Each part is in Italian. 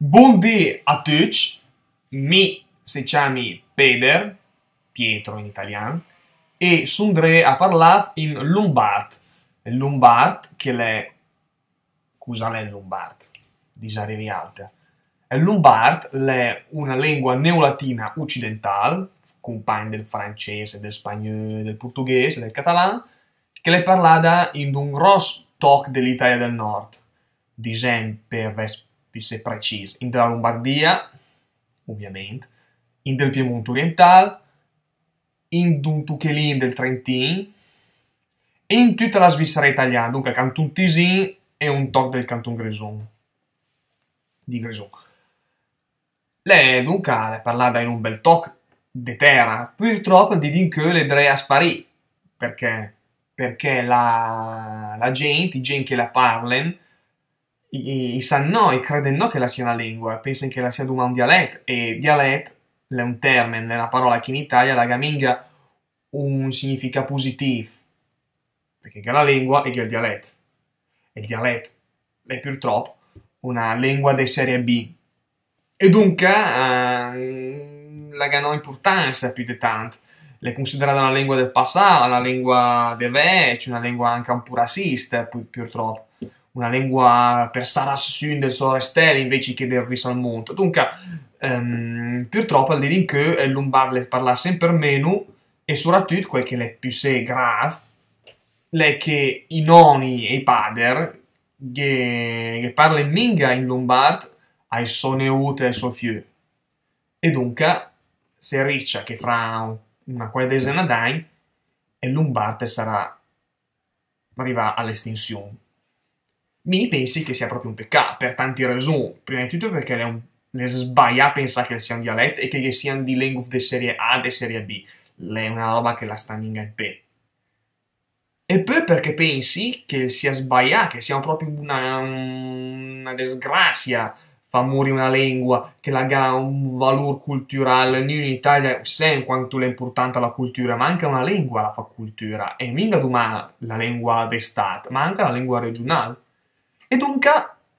Buon dia a tutti, mi si chiami Peder, Pietro in italiano, e sundrei a parlare in Lombard. Lombard che è... cosa è Lombard? Disarrivi alta. Lombard è una lingua neolatina occidentale, compagna del francese, del spagnolo, del portoghese, del catalano, che è parlata in un grosso talk dell'Italia del Nord. Disegno per Vespa semplici e precise. In della Lombardia, ovviamente, in del Piemonte orientale, in d'un Tuchelin del Trentin e in tutta la Svizzera italiana, dunque Canton Tisin e un toc del Canton Grison. Di Grison. Lei, dunque, le parlava in un bel toc di terra, purtroppo di Dincheu le drei sparì, perché? Perché la, la gente, i gente che la parlano, i, i sannoi credono che la sia una lingua, pensano che la sia un dialetto, e dialetto è un termine, è una parola che in Italia la gaminga un significato positivo, perché è la lingua e che è il dialetto. E il dialetto è purtroppo una lingua di serie B. E dunque eh, la ganò importanza più di tanto. L'è considerata una lingua del passato, una lingua di vecchio, una lingua anche un po' razzista, purtroppo una lingua per Sarassun del Sorestelle invece che del Risalmonto. Dunque, ehm, purtroppo all'edinché il eh, lombardo parla sempre meno e soprattutto quel che è più se grave è che i noni e i padri che, che parlano minga in lombard ai soneute e ai suoi fiu. E dunque, se riccia che fra una quadesena d'anni, il lombardo sarà arriva all'estinzione mi pensi che sia proprio un peccato per tanti ragioni. Prima di tutto perché le, un, le sbaglia a pensare che sia un dialetto e che sia di lingue di serie A e di serie B. Lei è una roba che la sta in pe. E poi perché pensi che sia sbagliato, che sia proprio una, una disgrazia fa morire una lingua, che la ha un valore culturale. Noi in Italia sappiamo quanto è importante la cultura, ma anche una lingua la fa cultura. E mica domani la lingua d'estate, ma anche la lingua regionale. E dunque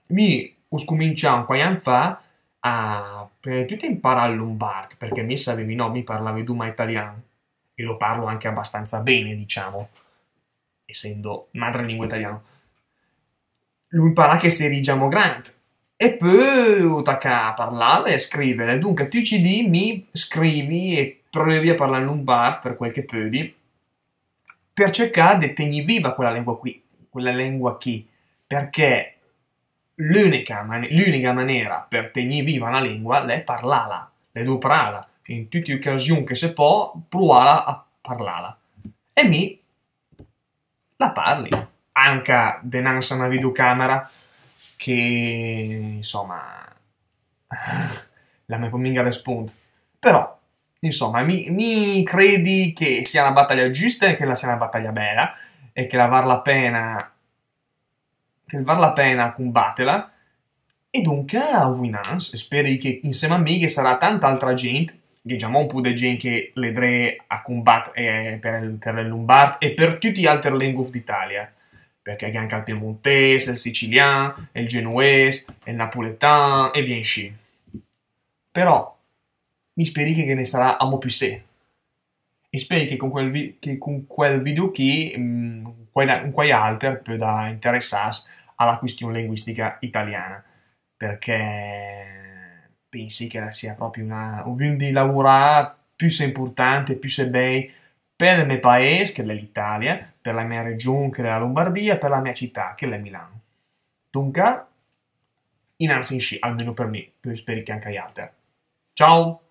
mi scominciamo qualche anni fa a prima di tutto imparare il lombardo, perché mi sapevi no, mi parlavi duma italiano e lo parlo anche abbastanza bene, diciamo, essendo madrelingua italiana. Lui impara che se rigiamo grant e poi tocca parlare e scrivere. Dunque tu ci di mi scrivi e provi a parlare lombardo per quel che puoi per cercare di tenere viva quella lingua qui, quella lingua qui perché l'unica, man- l'unica maniera per tenere viva una lingua è parlala, è duprala, che in tutte le occasioni che si può, provare a parlala. E mi la parli, anche denanza una videocamera, che insomma la mia pominga le spunte. Però, insomma, mi, mi, credi che sia una battaglia giusta e che la sia una battaglia bella e che la var la pena che vale la pena combatterla. E dunque, a Winans, spero che insieme a me che sarà tanta altra gente, che già un po' di gente che vedrà a combattere eh, per, per il Lombard e per tutte le altre lingue d'Italia perché anche il piemontese, il siciliano, il genoese, il napoletano e via sci. Però mi speri che ne sarà a mo più sé. E spero che con quel, vi- che con quel video qui, mm, con quella, altri, più da interessarsi alla questione linguistica italiana, perché pensi che sia proprio una, un di lavorare più se importante, più se bei per il mio paese, che è l'Italia, per la mia regione, che è la Lombardia, per la mia città, che è Milano. Dunque, innanzi in sci, almeno per me, spero che anche agli altri. Ciao!